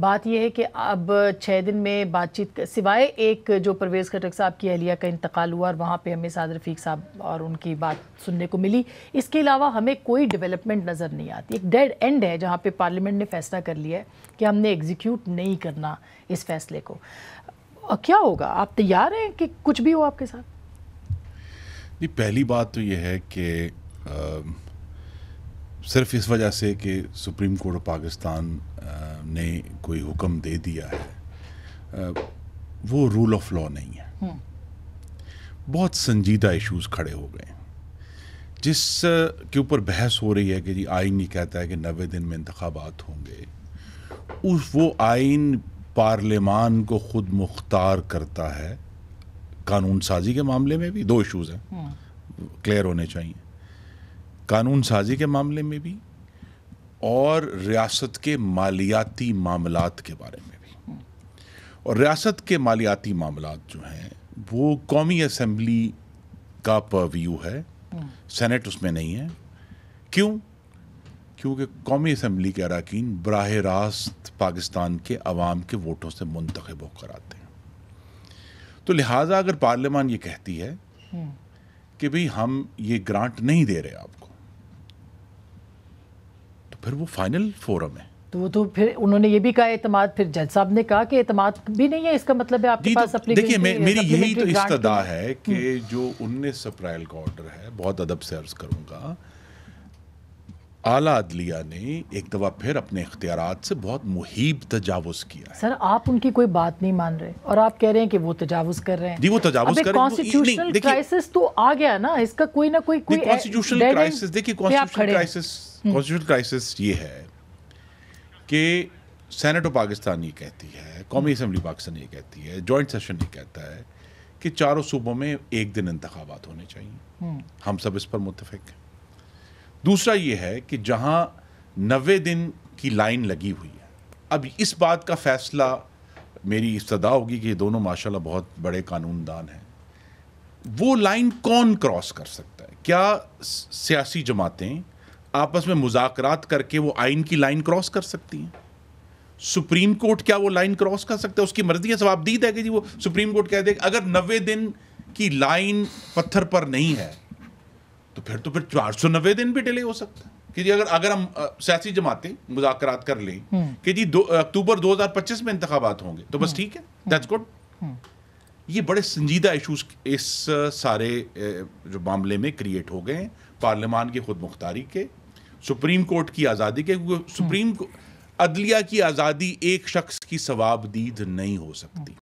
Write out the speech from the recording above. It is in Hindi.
बात यह है कि अब छः दिन में बातचीत सिवाय एक जो परवेज़ खटक साहब की अहलिया का इंतकाल हुआ और वहाँ पे हमें सादर रफीक साहब और उनकी बात सुनने को मिली इसके अलावा हमें कोई डेवलपमेंट नज़र नहीं आती एक डेड एंड है जहाँ पे पार्लियामेंट ने फैसला कर लिया है कि हमने एग्जीक्यूट नहीं करना इस फैसले को क्या होगा आप तैयार हैं कि कुछ भी हो आपके साथ नहीं पहली बात तो यह है कि सिर्फ इस वजह से कि सुप्रीम कोर्ट ऑफ पाकिस्तान आ, ने कोई हुक्म दे दिया है वो रूल ऑफ लॉ नहीं है हम्म। बहुत संजीदा इश्यूज खड़े हो गए जिस के ऊपर बहस हो रही है कि जी आइन नहीं कहता है कि नबे दिन में इंतबात होंगे उस वो आइन पार्लियामान को ख़ुद मुख्तार करता है कानून साजी के मामले में भी दो इश्यूज़ हैं क्लियर हम्म। होने चाहिए कानून साजी के मामले में भी और रियासत के मालियाती मामलात के बारे में भी और रियासत के मालियाती मामलात जो हैं वो कौमी असम्बली का परव्यू है सेनेट उसमें नहीं है क्यों क्योंकि कौमी असम्बली के अरकान बरह रास्त पाकिस्तान के अवाम के वोटों से मुंतखब होकर आते हैं तो लिहाजा अगर पार्लियामान ये कहती है हम्म। कि भाई हम ये ग्रांट नहीं दे रहे आपको फिर वो फाइनल फोरम है तो वो तो फिर उन्होंने ये भी कहा एतमाद फिर जज साहब ने कहा कि एतमाद भी नहीं है इसका मतलब है आपके तो पास अपनी देखिए मेरी यही तो इस्तदा तो है हम्म। कि जो उन्नीस अप्रैल का ऑर्डर है बहुत अदब से अर्ज करूँगा आला अदलिया ने एक दफ़ा फिर अपने इख्तियार से बहुत मुहिब तजावज़ किया सर आप उनकी कोई बात नहीं मान रहे और आप कह रहे हैं कि वो तजावज़ कर रहे हैं जी वो तजावज़ कर रहे हैं तो आ गया ना इसका कोई ना कोई कोई कॉन्स्टिट्यूशनल क्राइसिस देखिए constitutional crisis constitution mm. Crisis ये है कि सेनेट ऑफ पाकिस्तान ये कहती है कौमी असम्बली पाकिस्तान ये कहती है जॉइंट सेशन ये कहता है कि चारों सूबों में एक दिन इंतबात होने चाहिए mm. हम सब इस पर मुतफिक हैं दूसरा ये है कि जहाँ नबे दिन की लाइन लगी हुई है अब इस बात का फैसला मेरी इब्तदा होगी कि ये दोनों माशाल्लाह बहुत बड़े कानूनदान हैं वो लाइन कौन क्रॉस कर सकता है क्या सियासी जमातें आपस में मुजाकरात करके वो आइन की लाइन क्रॉस कर सकती हैं सुप्रीम कोर्ट क्या वो लाइन क्रॉस कर सकता है उसकी मर्जी है जवाबदीद है कि जी वो सुप्रीम कोर्ट कह दे अगर नबे दिन की लाइन पत्थर पर नहीं है तो फिर तो फिर चार सौ नब्बे दिन भी डिले हो सकता है कि जी अगर अगर हम सियासी जमातें मुजाकर कर लें हम्म। कि जी दो अक्टूबर 2025 में इंतबात होंगे तो बस हम्म। ठीक है दैट्स हम्म। गुड ये बड़े संजीदा इशूज इस सारे जो मामले में क्रिएट हो गए हैं पार्लियामान की खुद मुख्तारी के सुप्रीम कोर्ट की आज़ादी के सुप्रीम अदलिया की आज़ादी एक शख्स की सवाबदीद नहीं हो सकती